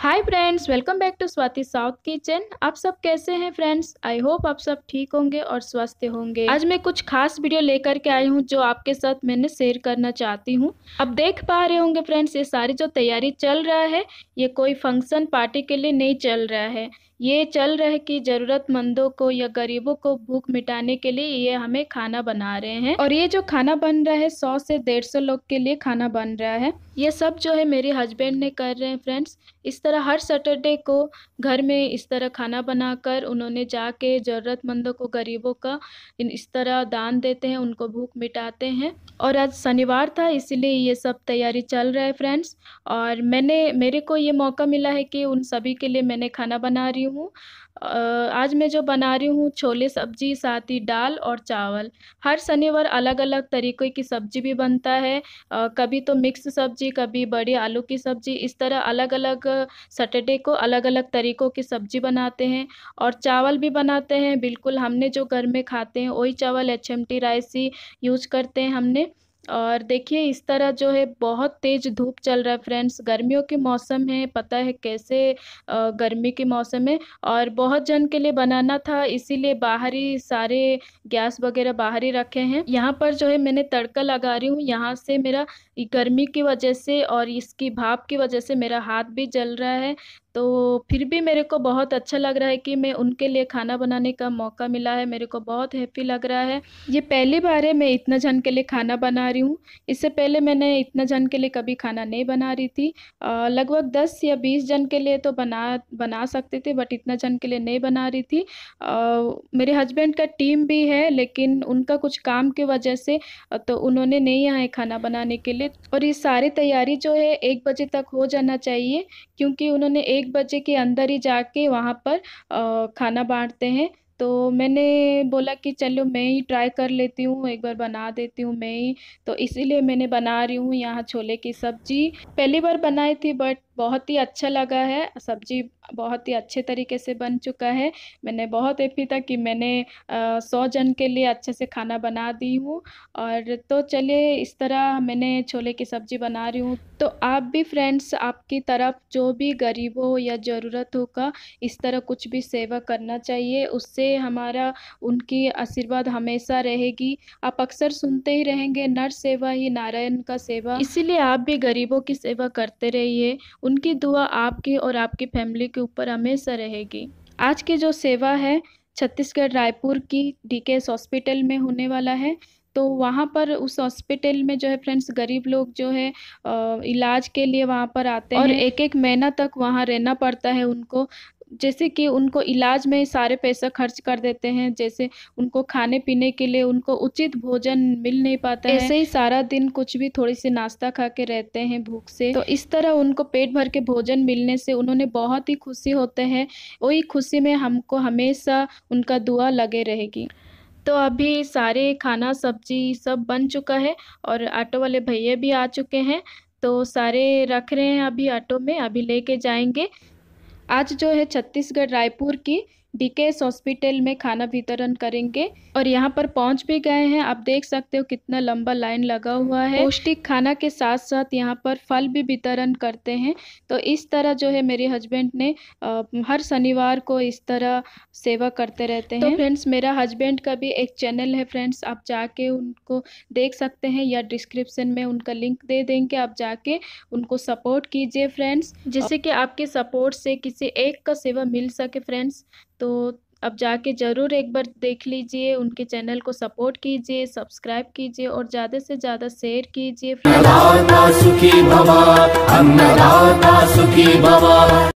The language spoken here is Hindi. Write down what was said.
hi friends welcome back to Swati south kitchen आप सब कैसे हैं फ्रेंड्स आई होप आप सब ठीक होंगे और स्वस्थ होंगे आज मैं कुछ खास वीडियो लेकर के आई हूँ जो आपके साथ मैंने शेयर करना चाहती हूँ अब देख पा रहे होंगे फ्रेंड्स ये सारी जो तैयारी चल रहा है ये कोई फंक्शन पार्टी के लिए नहीं चल रहा है ये चल रहा है कि ज़रूरतमंदों को या गरीबों को भूख मिटाने के लिए ये हमें खाना बना रहे हैं और ये जो खाना बन रहा है सौ से डेढ़ सौ लोग के लिए खाना बन रहा है ये सब जो है मेरे हस्बैंड ने कर रहे हैं फ्रेंड्स इस तरह हर सैटरडे को घर में इस तरह खाना बनाकर उन्होंने जाके ज़रूरतमंदों को गरीबों का इस तरह दान देते हैं उनको भूख मिटाते हैं और आज शनिवार था इसीलिए ये सब तैयारी चल रहा है फ्रेंड्स और मैंने मेरे को ये मौका मिला है कि उन सभी के लिए मैंने खाना बना रही हूँ रही हूँ आज मैं जो बना रही हूँ छोले सब्जी साथ ही दाल और चावल हर शनिवार अलग अलग तरीके की सब्जी भी बनता है आ, कभी तो मिक्स सब्जी कभी बड़ी आलू की सब्जी इस तरह अलग अलग सैटरडे को अलग अलग तरीक़ों की सब्जी बनाते हैं और चावल भी बनाते हैं बिल्कुल हमने जो घर में खाते हैं वही चावल एच एम टी राइस ही यूज करते हैं हमने और देखिए इस तरह जो है बहुत तेज़ धूप चल रहा है फ्रेंड्स गर्मियों के मौसम है पता है कैसे गर्मी के मौसम है और बहुत जन के लिए बनाना था इसीलिए बाहरी सारे गैस वगैरह बाहरी रखे हैं यहाँ पर जो है मैंने तड़का लगा रही हूँ यहाँ से मेरा गर्मी की वजह से और इसकी भाप की वजह से मेरा हाथ भी जल रहा है तो फिर भी मेरे को बहुत अच्छा लग रहा है कि मैं उनके लिए खाना बनाने का मौका मिला है मेरे को बहुत हैप्पी लग रहा है ये पहली बार है मैं इतना जन के लिए खाना बना रही हूँ इससे पहले मैंने इतना जन के लिए कभी खाना नहीं बना रही थी लगभग दस या बीस जन के लिए तो बना बना सकती थी बट इतना जन के लिए नहीं बना रही थी मेरे हस्बैंड का टीम भी है लेकिन उनका कुछ काम की वजह से तो उन्होंने नहीं आए खाना बनाने के लिए और ये सारी तैयारी जो है एक बजे तक हो जाना चाहिए क्योंकि उन्होंने एक बजे के अंदर ही जाके वहाँ पर खाना बांटते हैं तो मैंने बोला कि चलो मैं ही ट्राई कर लेती हूँ एक बार बना देती हूँ मैं ही तो इसीलिए मैंने बना रही हूँ यहाँ छोले की सब्ज़ी पहली बार बनाई थी बट बहुत ही अच्छा लगा है सब्जी बहुत ही अच्छे तरीके से बन चुका है मैंने बहुत एफी था कि मैंने सौ जन के लिए अच्छे से खाना बना दी हूँ और तो चलिए इस तरह मैंने छोले की सब्ज़ी बना रही हूँ तो आप भी फ्रेंड्स आपकी तरफ जो भी गरीबों या ज़रूरत होगा इस तरह कुछ भी सेवा करना चाहिए उससे हमारा उनकी आशीर्वाद हमेशा रहेगी आप अक्सर सुनते ही रहेंगे नर सेवा ही नारायण का सेवा इसीलिए आप भी गरीबों की सेवा करते रहिए उनकी दुआ आपके और आपकी फैमिली के ऊपर हमेशा रहेगी आज की जो सेवा है छत्तीसगढ़ रायपुर की डीकेएस हॉस्पिटल में होने वाला है तो वहाँ पर उस हॉस्पिटल में जो है फ्रेंड्स गरीब लोग जो है इलाज के लिए वहाँ पर आते हैं और एक एक महीना तक वहाँ रहना पड़ता है उनको जैसे कि उनको इलाज में सारे पैसा खर्च कर देते हैं जैसे उनको खाने पीने के लिए उनको उचित भोजन मिल नहीं पाता ऐसे ही सारा दिन कुछ भी थोड़ी सी नाश्ता खा के रहते हैं भूख से तो इस तरह उनको पेट भर के भोजन मिलने से उन्होंने बहुत ही खुशी होते हैं वही खुशी में हमको हमेशा उनका दुआ लगे रहेगी तो अभी सारे खाना सब्जी सब बन चुका है और ऑटो वाले भैया भी आ चुके हैं तो सारे रख रहे हैं अभी ऑटो में अभी लेके जाएंगे आज जो है छत्तीसगढ़ रायपुर की डीकेएस हॉस्पिटल में खाना वितरण करेंगे और यहाँ पर पहुँच भी गए हैं आप देख सकते हो कितना लंबा लाइन लगा हुआ है पौष्टिक खाना के साथ साथ यहाँ पर फल भी वितरण करते हैं तो इस तरह जो है मेरे हस्बैंड ने आ, हर शनिवार को इस तरह सेवा करते रहते हैं तो फ्रेंड्स तो मेरा हस्बैंड का भी एक चैनल है फ्रेंड्स आप जाके उनको देख सकते हैं या डिस्क्रिप्शन में उनका लिंक दे देंगे आप जाके उनको सपोर्ट कीजिए फ्रेंड्स जिससे कि आपके सपोर्ट से किसी एक का सेवा मिल सके फ्रेंड्स तो अब जाके ज़रूर एक बार देख लीजिए उनके चैनल को सपोर्ट कीजिए सब्सक्राइब कीजिए और ज़्यादा से ज़्यादा शेयर कीजिए